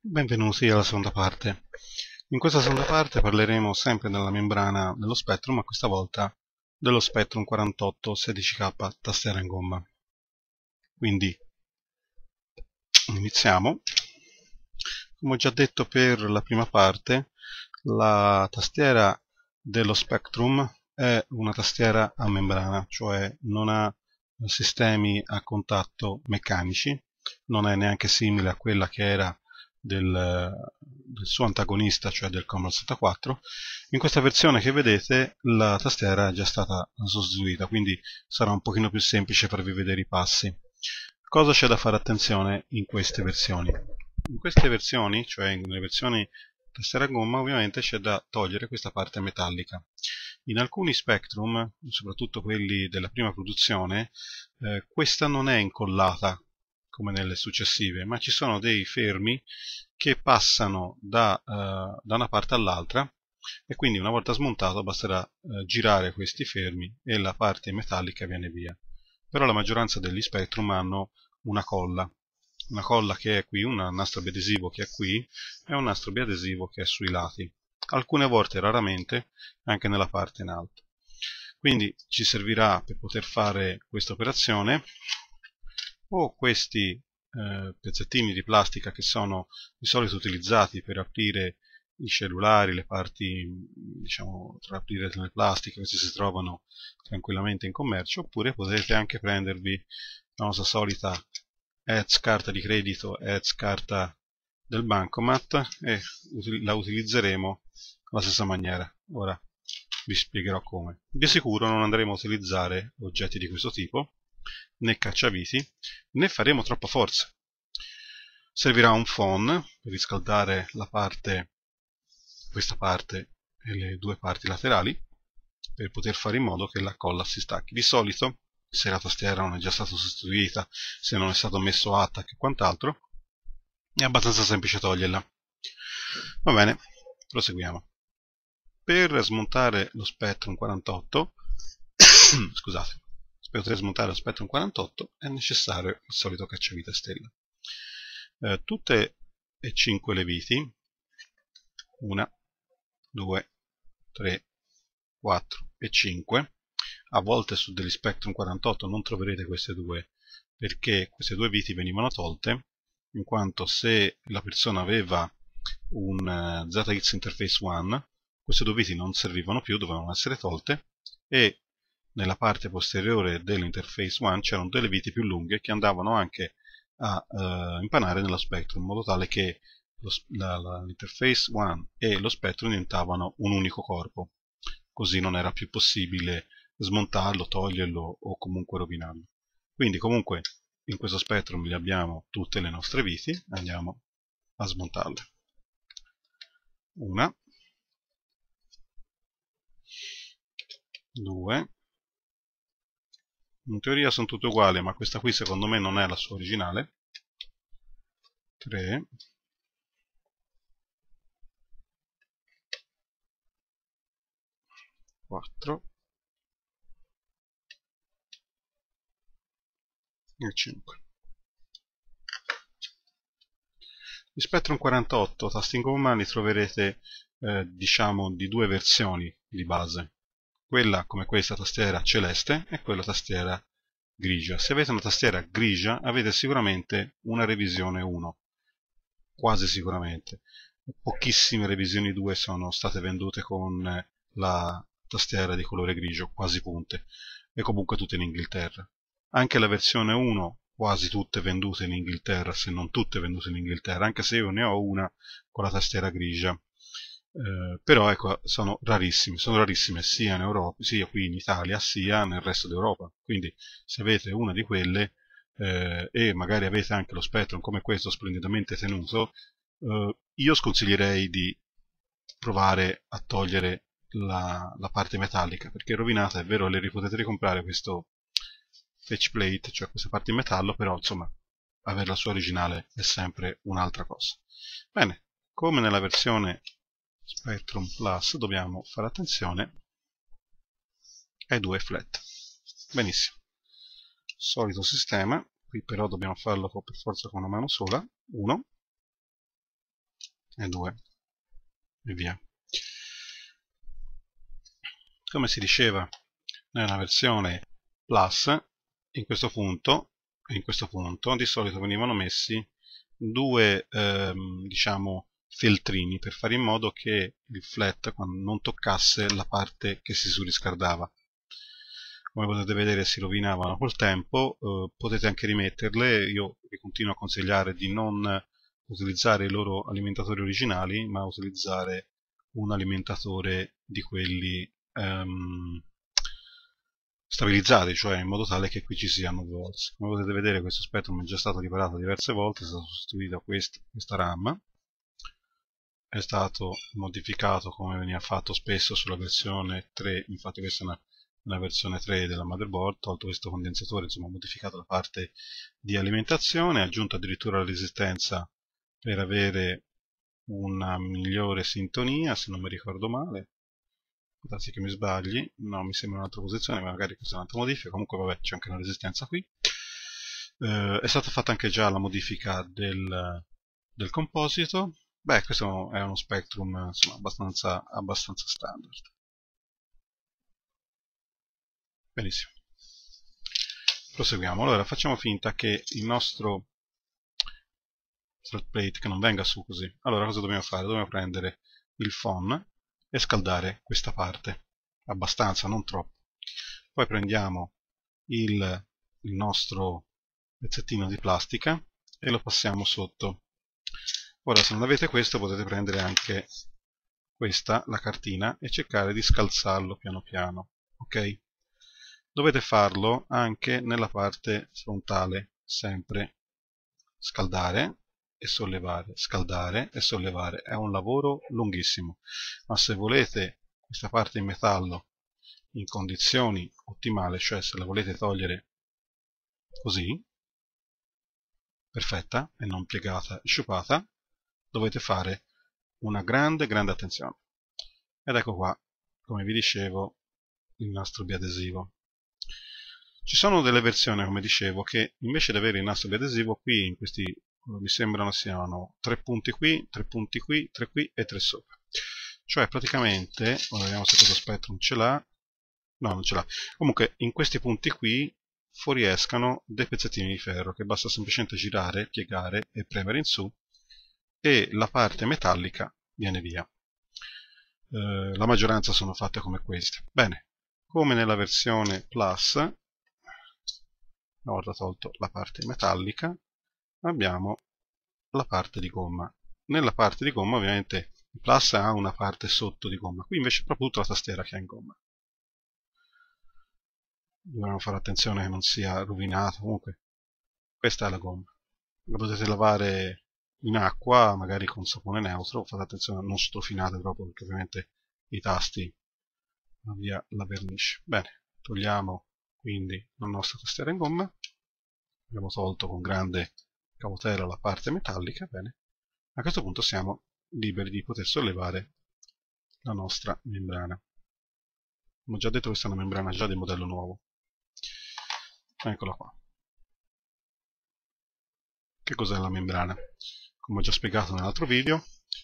Benvenuti alla seconda parte. In questa seconda parte parleremo sempre della membrana dello Spectrum, ma questa volta dello Spectrum 48 16K tastiera in gomma. Quindi iniziamo. Come ho già detto per la prima parte, la tastiera dello Spectrum è una tastiera a membrana, cioè non ha sistemi a contatto meccanici, non è neanche simile a quella che era del, del suo antagonista, cioè del Commodore 64. In questa versione che vedete la tastiera è già stata sostituita, quindi sarà un pochino più semplice farvi vedere i passi. Cosa c'è da fare attenzione in queste versioni? In queste versioni, cioè nelle versioni tessera gomma ovviamente c'è da togliere questa parte metallica. In alcuni Spectrum, soprattutto quelli della prima produzione, eh, questa non è incollata come nelle successive, ma ci sono dei fermi che passano da, eh, da una parte all'altra e quindi una volta smontato basterà eh, girare questi fermi e la parte metallica viene via. Però la maggioranza degli Spectrum hanno una colla una colla che è qui, un nastro biadesivo che è qui e un nastro biadesivo che è sui lati alcune volte raramente anche nella parte in alto quindi ci servirà per poter fare questa operazione o questi eh, pezzettini di plastica che sono di solito utilizzati per aprire i cellulari, le parti diciamo tra aprire le plastiche che si trovano tranquillamente in commercio oppure potete anche prendervi la nostra solita ads carta di credito, ads carta del bancomat e la utilizzeremo alla stessa maniera. Ora vi spiegherò come. Di sicuro non andremo a utilizzare oggetti di questo tipo, né cacciaviti, né faremo troppa forza. Servirà un phon per riscaldare la parte, questa parte e le due parti laterali per poter fare in modo che la colla si stacchi. Di solito se la tastiera non è già stata sostituita, se non è stato messo attack e quant'altro, è abbastanza semplice toglierla. Va bene, proseguiamo. Per smontare lo Spectrum 48, scusate, per poter smontare lo Spectrum 48 è necessario il solito cacciavite stella. Eh, tutte e cinque le viti, una, due, tre, quattro e cinque, a volte su degli Spectrum 48 non troverete queste due perché queste due viti venivano tolte in quanto se la persona aveva un eh, ZX Interface 1 queste due viti non servivano più, dovevano essere tolte e nella parte posteriore dell'interface 1 c'erano delle viti più lunghe che andavano anche a eh, impanare nello Spectrum in modo tale che l'interface 1 e lo Spectrum diventavano un unico corpo così non era più possibile smontarlo, toglierlo o comunque rovinarlo. Quindi comunque in questo Spectrum le abbiamo tutte le nostre viti, andiamo a smontarle. Una, due, in teoria sono tutte uguali, ma questa qui secondo me non è la sua originale, 3, 4, e a 5 di Spectrum 48 Tasting in gomma li troverete eh, diciamo di due versioni di base quella come questa tastiera celeste e quella tastiera grigia se avete una tastiera grigia avete sicuramente una revisione 1 quasi sicuramente pochissime revisioni 2 sono state vendute con eh, la tastiera di colore grigio quasi punte e comunque tutte in Inghilterra anche la versione 1 quasi tutte vendute in Inghilterra, se non tutte vendute in Inghilterra, anche se io ne ho una con la tastiera grigia. Eh, però ecco, sono rarissime, sono rarissime sia, in Europa, sia qui in Italia sia nel resto d'Europa. Quindi se avete una di quelle eh, e magari avete anche lo Spectrum come questo splendidamente tenuto, eh, io sconsiglierei di provare a togliere la, la parte metallica perché è rovinata è vero le potete ricomprare questo edge plate, cioè questa parte in metallo, però insomma avere la sua originale è sempre un'altra cosa. Bene, come nella versione Spectrum Plus dobbiamo fare attenzione ai due flat. Benissimo. Solito sistema, qui però dobbiamo farlo per forza con una mano sola, 1 e 2 e via. Come si diceva nella versione Plus, in questo punto e in questo punto di solito venivano messi due ehm, diciamo feltrini per fare in modo che il flat non toccasse la parte che si surriscaldava come potete vedere si rovinavano col tempo eh, potete anche rimetterle io vi continuo a consigliare di non utilizzare i loro alimentatori originali ma utilizzare un alimentatore di quelli ehm, stabilizzati, cioè in modo tale che qui ci siano due volts. Come potete vedere questo spettrum è già stato riparato diverse volte, è stato sostituito a questa, questa RAM, è stato modificato come veniva fatto spesso sulla versione 3, infatti questa è una, una versione 3 della motherboard, tolto questo condensatore, insomma modificato la parte di alimentazione, aggiunto addirittura la resistenza per avere una migliore sintonia, se non mi ricordo male, anzi che mi sbagli no mi sembra un'altra posizione magari questa è un'altra modifica comunque vabbè c'è anche una resistenza qui eh, è stata fatta anche già la modifica del, del composito beh questo è uno spectrum insomma, abbastanza, abbastanza standard benissimo proseguiamo allora facciamo finta che il nostro flat plate che non venga su così allora cosa dobbiamo fare? dobbiamo prendere il phone e scaldare questa parte abbastanza, non troppo. Poi prendiamo il, il nostro pezzettino di plastica e lo passiamo sotto. Ora se non avete questo potete prendere anche questa, la cartina, e cercare di scalzarlo piano piano, ok? Dovete farlo anche nella parte frontale, sempre scaldare e sollevare, scaldare e sollevare. È un lavoro lunghissimo, ma se volete questa parte in metallo in condizioni ottimali, cioè se la volete togliere così, perfetta e non piegata e sciupata, dovete fare una grande, grande attenzione. Ed ecco qua, come vi dicevo, il nastro biadesivo. Ci sono delle versioni, come dicevo, che invece di avere il nastro biadesivo, qui in questi mi sembrano siano tre punti qui, tre punti qui, tre qui e tre sopra. Cioè praticamente, ora vediamo se questo spettrum ce l'ha, no non ce l'ha, comunque in questi punti qui fuoriescano dei pezzettini di ferro che basta semplicemente girare, piegare e premere in su e la parte metallica viene via. Eh, la maggioranza sono fatte come queste. Bene, come nella versione Plus, una volta tolto la parte metallica, abbiamo la parte di gomma. Nella parte di gomma ovviamente il Plus ha una parte sotto di gomma, qui invece è proprio tutta la tastiera che è in gomma. Dobbiamo fare attenzione che non sia rovinato, comunque questa è la gomma. La potete lavare in acqua, magari con sapone neutro, fate attenzione a non strofinate proprio perché ovviamente i tasti via la vernice. Bene, togliamo quindi la nostra tastiera in gomma, abbiamo tolto con grande cautela la parte metallica, bene, a questo punto siamo liberi di poter sollevare la nostra membrana. Come ho già detto questa è una membrana già del modello nuovo. Eccola qua. Che cos'è la membrana? Come ho già spiegato nell'altro video,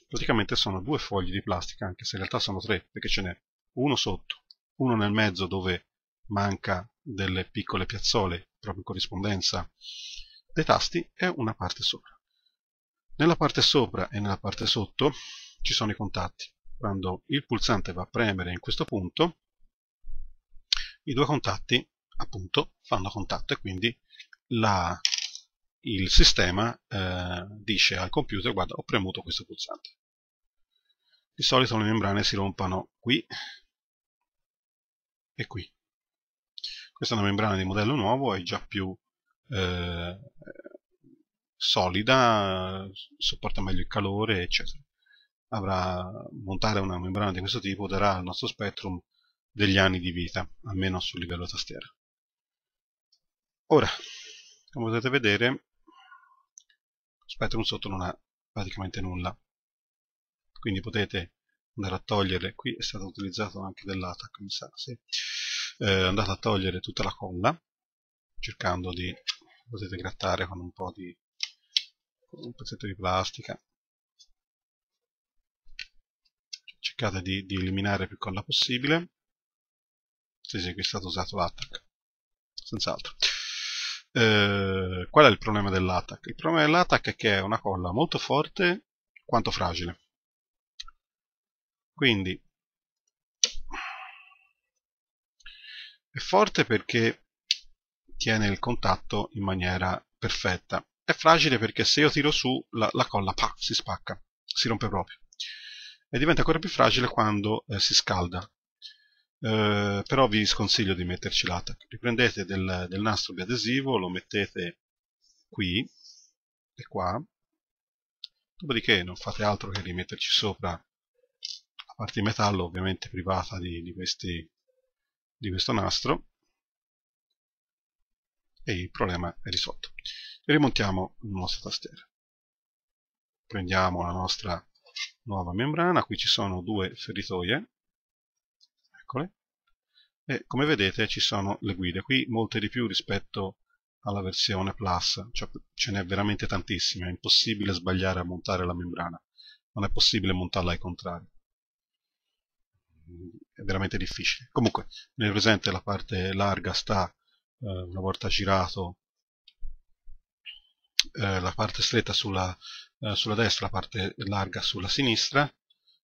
praticamente sono due fogli di plastica, anche se in realtà sono tre, perché ce n'è uno sotto, uno nel mezzo dove manca delle piccole piazzole, proprio in corrispondenza dei tasti e una parte sopra. Nella parte sopra e nella parte sotto ci sono i contatti. Quando il pulsante va a premere in questo punto, i due contatti appunto fanno contatto e quindi la, il sistema eh, dice al computer guarda ho premuto questo pulsante. Di solito le membrane si rompono qui e qui. Questa è una membrana di modello nuovo, è già più eh, solida, sopporta meglio il calore, eccetera. Avrà, montare una membrana di questo tipo darà al nostro Spectrum degli anni di vita, almeno sul livello tastiera. Ora, come potete vedere, Spectrum sotto non ha praticamente nulla, quindi potete andare a togliere, qui è stato utilizzato anche dell'ATAC, come sa, sì. eh, andate a togliere tutta la colla, cercando di potete grattare con un po' di con un pezzetto di plastica cercate di, di eliminare più colla possibile se sì sì qui è stato usato l'attack senz'altro eh, qual è il problema dell'attack? il problema dell'attack è che è una colla molto forte quanto fragile quindi è forte perché tiene il contatto in maniera perfetta. È fragile perché se io tiro su la, la colla pa, si spacca, si rompe proprio. E diventa ancora più fragile quando eh, si scalda. Eh, però vi sconsiglio di metterci l'ATAC. Riprendete del, del nastro di adesivo, lo mettete qui e qua. Dopodiché non fate altro che rimetterci sopra la parte di metallo, ovviamente privata di, di, questi, di questo nastro e il problema è risolto. Rimontiamo la nostra tastiera. Prendiamo la nostra nuova membrana, qui ci sono due feritoie, eccole, e come vedete ci sono le guide, qui molte di più rispetto alla versione Plus, cioè ce n'è veramente tantissime, è impossibile sbagliare a montare la membrana, non è possibile montarla ai contrari è veramente difficile. Comunque, nel presente la parte larga sta eh, una volta girato eh, la parte stretta sulla, eh, sulla destra, la parte larga sulla sinistra,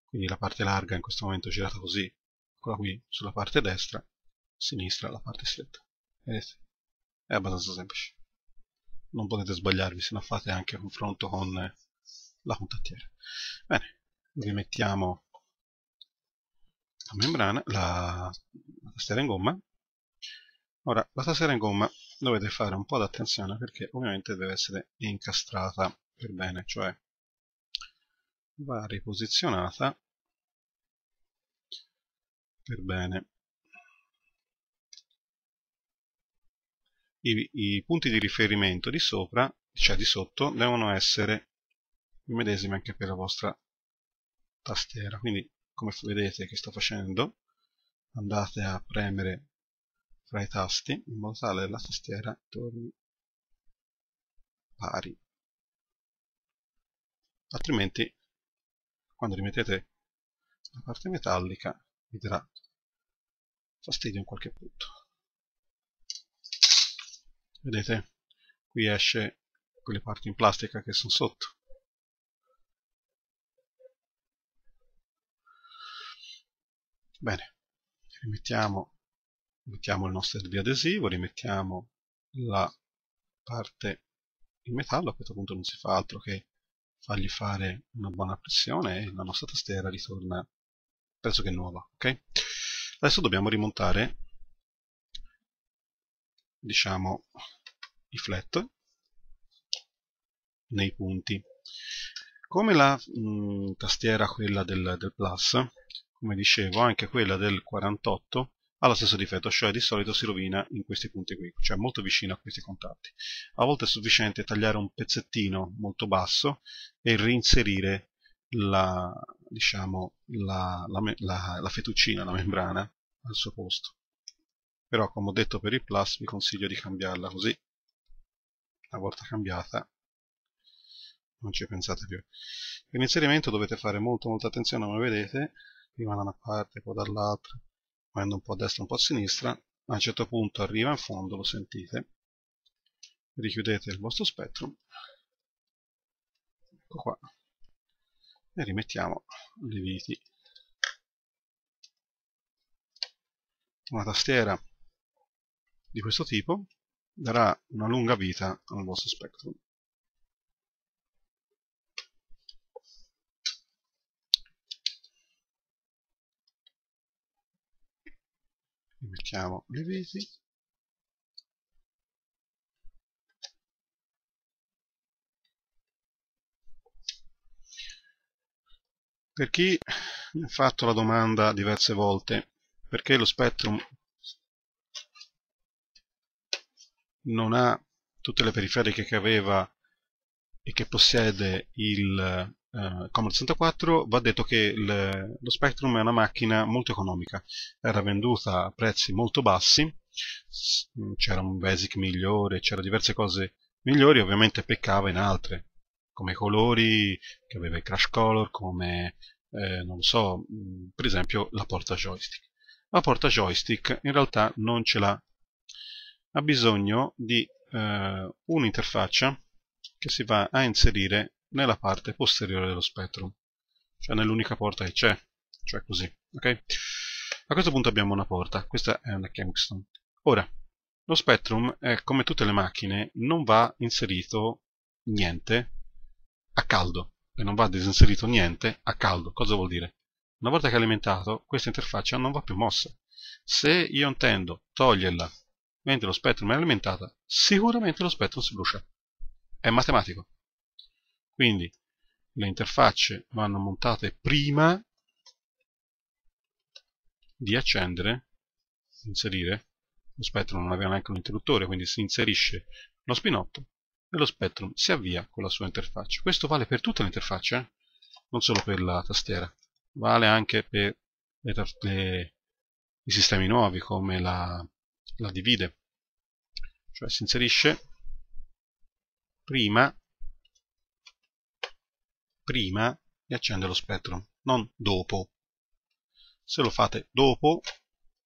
quindi la parte larga in questo momento è girata così, quella qui sulla parte destra, sinistra la parte stretta. Vedete? È abbastanza semplice. Non potete sbagliarvi se non fate anche confronto con la contattiera. Bene, rimettiamo la membrana, la tastiera in gomma Ora, la tastiera in gomma dovete fare un po' d'attenzione perché ovviamente deve essere incastrata per bene, cioè va riposizionata per bene. I, I, punti di riferimento di sopra, cioè di sotto, devono essere i medesimi anche per la vostra tastiera. Quindi, come vedete che sto facendo, andate a premere tra i tasti in modo tale che la tastiera torni pari. Altrimenti, quando rimettete la parte metallica, vi darà fastidio in qualche punto. Vedete? Qui esce quelle parti in plastica che sono sotto. Bene, rimettiamo mettiamo il nostro biadesivo, rimettiamo la parte in metallo, a questo punto non si fa altro che fargli fare una buona pressione e la nostra tastiera ritorna penso che nuova, ok? Adesso dobbiamo rimontare diciamo i flat nei punti. Come la mh, tastiera quella del, del plus, come dicevo anche quella del 48 ha lo stesso difetto, cioè di solito si rovina in questi punti qui, cioè molto vicino a questi contatti. A volte è sufficiente tagliare un pezzettino molto basso e reinserire la, diciamo, la, la, la fettuccina, la membrana, al suo posto. Però, come ho detto per il plus, vi consiglio di cambiarla così. Una volta cambiata, non ci pensate più. Per l'inserimento dovete fare molto molta attenzione, come vedete, prima da una parte, poi dall'altra, muovendo un po' a destra e un po' a sinistra a un certo punto arriva in fondo, lo sentite richiudete il vostro spettro ecco qua e rimettiamo le viti una tastiera di questo tipo darà una lunga vita al vostro spettro Qui mettiamo le viti. Per chi mi ha fatto la domanda diverse volte, perché lo Spectrum non ha tutte le periferiche che aveva e che possiede il eh, Commodore 64 va detto che il, lo Spectrum è una macchina molto economica era venduta a prezzi molto bassi mm, c'era un basic migliore c'erano diverse cose migliori ovviamente peccava in altre come i colori che aveva il crash color come eh, non so mm, per esempio la porta joystick la porta joystick in realtà non ce l'ha ha bisogno di eh, un'interfaccia che si va a inserire nella parte posteriore dello spettrum, cioè nell'unica porta che c'è, cioè così, ok? A questo punto abbiamo una porta, questa è una Kempston. Ora, lo spettrum, è, come tutte le macchine, non va inserito niente a caldo e non va disinserito niente a caldo. Cosa vuol dire? Una volta che è alimentato, questa interfaccia non va più mossa. Se io intendo toglierla mentre lo spettrum è alimentata, sicuramente lo spettrum si brucia. È matematico. Quindi le interfacce vanno montate prima di accendere, inserire, lo Spectrum non aveva neanche un interruttore, quindi si inserisce lo spinotto e lo Spectrum si avvia con la sua interfaccia. Questo vale per tutte le interfacce, eh? non solo per la tastiera, vale anche per le, le, i sistemi nuovi come la, la divide, cioè si inserisce prima prima e accende lo spettrum, non dopo. Se lo fate dopo,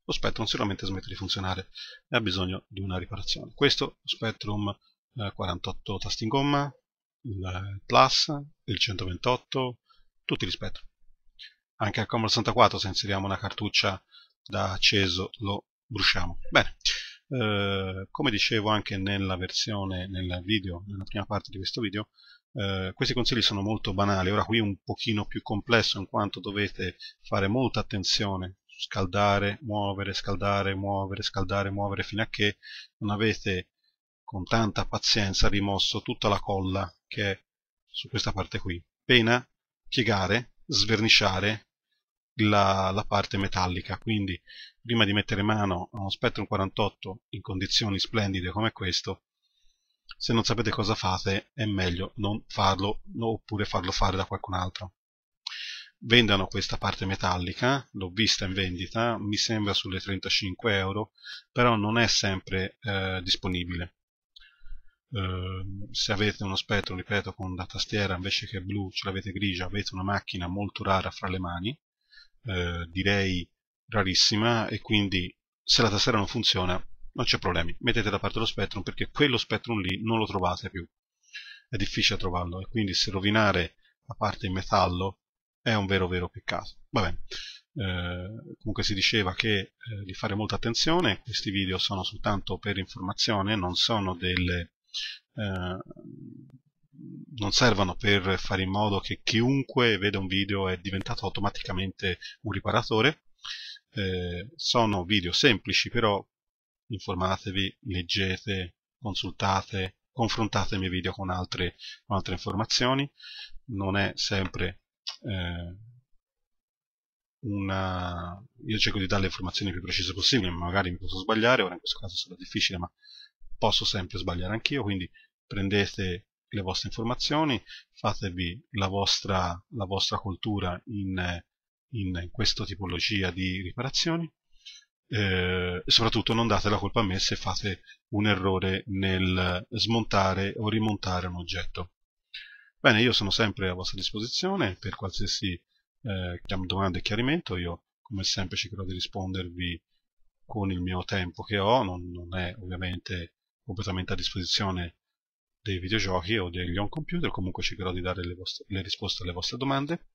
lo spettrum sicuramente smette di funzionare e ha bisogno di una riparazione. Questo lo spettrum eh, 48 tasti in gomma, il plus, il 128, tutti gli spettrum. Anche al Commodore 64 se inseriamo una cartuccia da acceso lo bruciamo. Bene, eh, come dicevo anche nella versione, nel video, nella prima parte di questo video, eh, questi consigli sono molto banali, ora qui è un pochino più complesso in quanto dovete fare molta attenzione, scaldare, muovere, scaldare, muovere, scaldare, muovere, fino a che non avete con tanta pazienza rimosso tutta la colla che è su questa parte qui. Pena piegare, svernisciare la, la parte metallica, quindi prima di mettere mano a uno Spectrum 48 in condizioni splendide come questo, se non sapete cosa fate è meglio non farlo no, oppure farlo fare da qualcun altro vendano questa parte metallica l'ho vista in vendita mi sembra sulle 35 euro però non è sempre eh, disponibile eh, se avete uno spettro ripeto con la tastiera invece che blu ce l'avete grigia avete una macchina molto rara fra le mani eh, direi rarissima e quindi se la tastiera non funziona non c'è problemi, mettete da parte lo Spectrum perché quello Spectrum lì non lo trovate più è difficile trovarlo e quindi se rovinare la parte in metallo è un vero vero peccato va bene eh, comunque si diceva che eh, di fare molta attenzione questi video sono soltanto per informazione non sono delle eh, non servono per fare in modo che chiunque veda un video è diventato automaticamente un riparatore eh, sono video semplici però informatevi, leggete, consultate, confrontate i miei video con altre, con altre informazioni, non è sempre eh, una... io cerco di dare le informazioni più precise possibili, magari mi posso sbagliare, ora in questo caso sarà difficile, ma posso sempre sbagliare anch'io, quindi prendete le vostre informazioni, fatevi la vostra, la vostra cultura in, in questa tipologia di riparazioni eh, e soprattutto non date la colpa a me se fate un errore nel smontare o rimontare un oggetto. Bene, io sono sempre a vostra disposizione per qualsiasi eh, domanda e chiarimento, io come sempre cercherò di rispondervi con il mio tempo che ho, non, non è ovviamente completamente a disposizione dei videogiochi o degli on computer, comunque cercherò di dare le, vostre, le risposte alle vostre domande.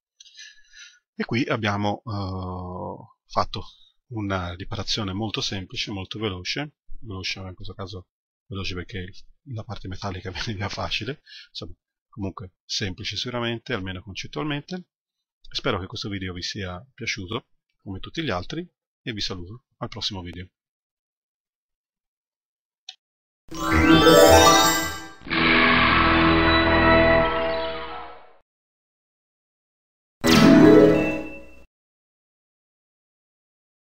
E qui abbiamo eh, fatto una riparazione molto semplice, molto veloce, veloce in questo caso veloce perché la parte metallica viene via facile, insomma comunque semplice sicuramente, almeno concettualmente. Spero che questo video vi sia piaciuto, come tutti gli altri, e vi saluto al prossimo video.